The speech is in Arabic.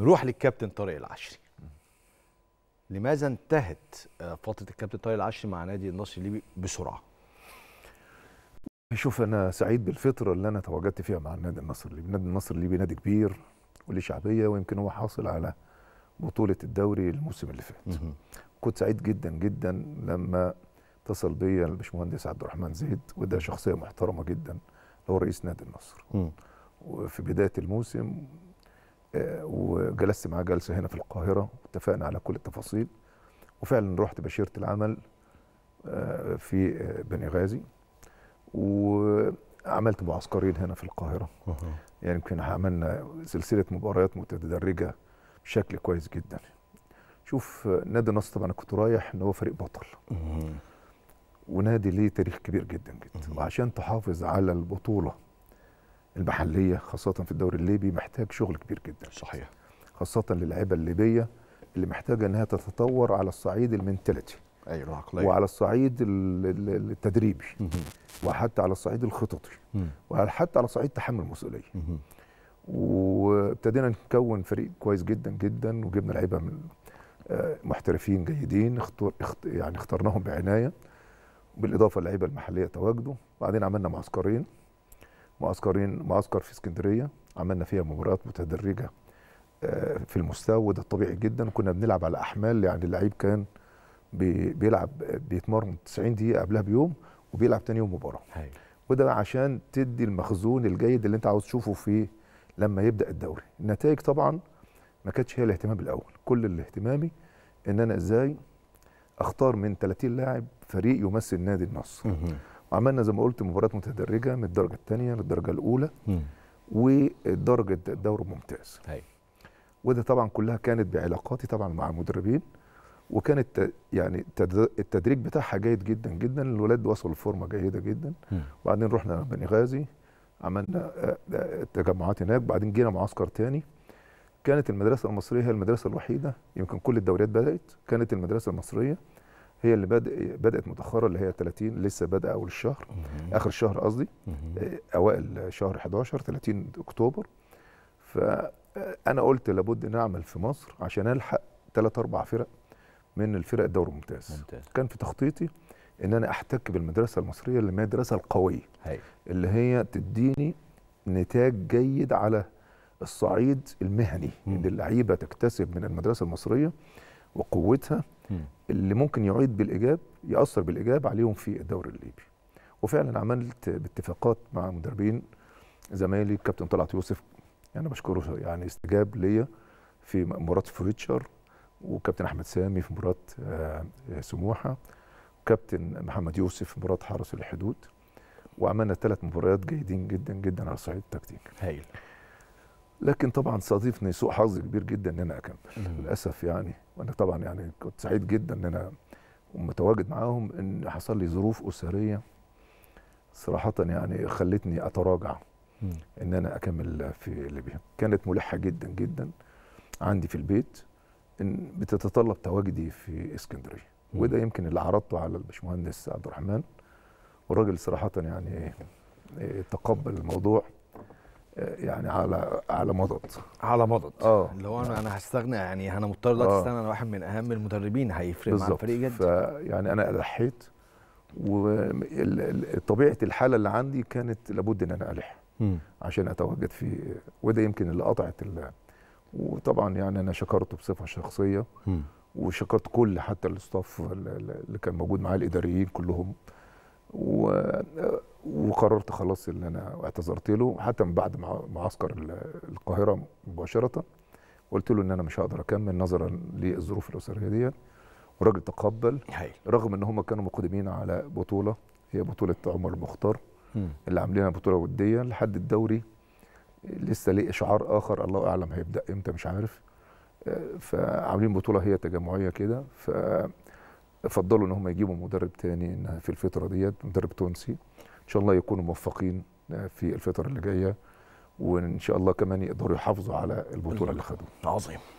نروح للكابتن طارق العشري لماذا انتهت آه، فتره الكابتن طارق العشري مع نادي النصر الليبي بسرعه شوف انا سعيد بالفتره اللي انا تواجدت فيها مع النادي النصر الليبي نادي النصر الليبي نادي كبير وله شعبيه ويمكن هو حاصل على بطوله الدوري الموسم اللي فات كنت سعيد جدا جدا لما اتصل بيا الباشمهندس عبد الرحمن زيد وده شخصيه محترمه جدا هو رئيس نادي النصر وفي بدايه الموسم وجلست معاه جلسه هنا في القاهره واتفقنا على كل التفاصيل وفعلا رحت بشيره العمل آه، في آه، بني غازي وعملت معسكرين هنا في القاهره يعني يمكن عملنا سلسله مباريات متدرجه بشكل كويس جدا شوف نادي النصر طبعا كنت رايح ان هو فريق بطل ونادي ليه تاريخ كبير جدا جدا وعشان تحافظ على البطوله المحليه خاصه في الدوري الليبي محتاج شغل كبير جدا صحيح خاصه للعيبه الليبيه اللي محتاجه انها تتطور على الصعيد المنتاليتي ايوه العقليه وعلى الصعيد التدريبي وحتى على الصعيد الخططي وحتى على صعيد تحمل المسؤوليه وابتدينا نكون فريق كويس جدا جدا وجبنا لعيبه من آه، محترفين جيدين اختار يعني اخترناهم بعنايه بالاضافه للعيبه المحليه تواجدوا وبعدين عملنا معسكرين معسكرين معسكر في اسكندريه عملنا فيها مباريات متدرجه آه، في المستوى وده طبيعي جدا كنا بنلعب على احمال يعني اللعيب كان بيلعب بيتمرن 90 دقيقه قبلها بيوم وبيلعب تاني يوم مباراه وده عشان تدي المخزون الجيد اللي انت عاوز تشوفه في لما يبدا الدوري النتائج طبعا ما كانتش هي الاهتمام الاول كل الاهتمامي اهتمامي ان انا ازاي اختار من 30 لاعب فريق يمثل نادي النصر وعملنا زي ما قلت مباريات متدرجه من الدرجه الثانيه للدرجه الاولى ودرجه الدوري الممتاز وده طبعا كلها كانت بعلاقاتي طبعا مع المدربين وكانت يعني التدريج بتاعها جيد جدا جدا الولاد وصلوا لفورمه جيده جدا وبعدين رحنا بني غازي عملنا آه، آه، تجمعات هناك بعدين جينا معسكر تاني كانت المدرسه المصريه هي المدرسه الوحيده يمكن كل الدوريات بدات كانت المدرسه المصريه هي اللي بدأ بدات متاخره اللي هي 30 لسه بادئه اول الشهر اخر الشهر قصدي آه، اوائل شهر 11 30 اكتوبر فانا آه، قلت لابد نعمل في مصر عشان الحق ثلاث اربع فرق من الفرق الدوري الممتاز ممتاز. كان في تخطيطي ان انا احتك بالمدرسه المصريه المدرسه القويه هي. اللي هي تديني نتاج جيد على الصعيد المهني مم. اللعيبه تكتسب من المدرسه المصريه وقوتها اللي ممكن يعيد بالايجاب ياثر بالايجاب عليهم في الدوري الليبي وفعلا عملت باتفاقات مع مدربين زمايلي كابتن طلعت يوسف يعني بشكره يعني استجاب ليا في مباراه فويتشر وكابتن احمد سامي في مباراه آه، سموحه وكابتن محمد يوسف في مباراه حرس الحدود وعملنا ثلاث مباريات جيدين جدا جدا على الصعيد التكتيكي هايل لكن طبعا صادفني سوء حظ كبير جدا ان انا اكمل للاسف يعني وانا طبعا يعني كنت سعيد جدا ان انا متواجد معاهم ان حصل لي ظروف اسريه صراحه يعني خلتني اتراجع مم. ان انا اكمل في ليبيا كانت ملحه جدا جدا عندي في البيت إن بتتطلب تواجدي في اسكندريه وده يمكن اللي عرضته على الباشمهندس عبد الرحمن والراجل صراحه يعني إيه، إيه، تقبل الموضوع يعني على على مضض على مضض اه اللي هو انا انا هستغنى يعني انا مضطر دلوقتي آه. استنى انا واحد من اهم المدربين هيفرق مع الفريق جدا يعني انا الحيت وطبيعه الحاله اللي عندي كانت لابد ان انا الح عشان اتواجد في وده يمكن اللي قطعت وطبعا يعني انا شكرته بصفه شخصيه وشكرت كل حتى الاستاف اللي كان موجود معايا الاداريين كلهم و وقررت خلاص ان انا اعتذرت له حتى من بعد معسكر القاهره مباشره قلت له ان انا مش هقدر اكمل نظرا للظروف الاسريه ديت والراجل تقبل حي. رغم ان هم كانوا مقدمين على بطوله هي بطوله عمر المختار اللي عاملينها بطوله وديه لحد الدوري لسه ليه اشعار اخر الله اعلم هيبدا امتى مش عارف فعاملين بطوله هي تجمعيه كده ففضلوا ان هم يجيبوا مدرب تاني في الفتره ديت مدرب تونسي ان شاء الله يكونوا موفقين آه، في الفتره اللي جايه وان شاء الله كمان يقدروا يحافظوا على البطوله اللي خدوها عظيم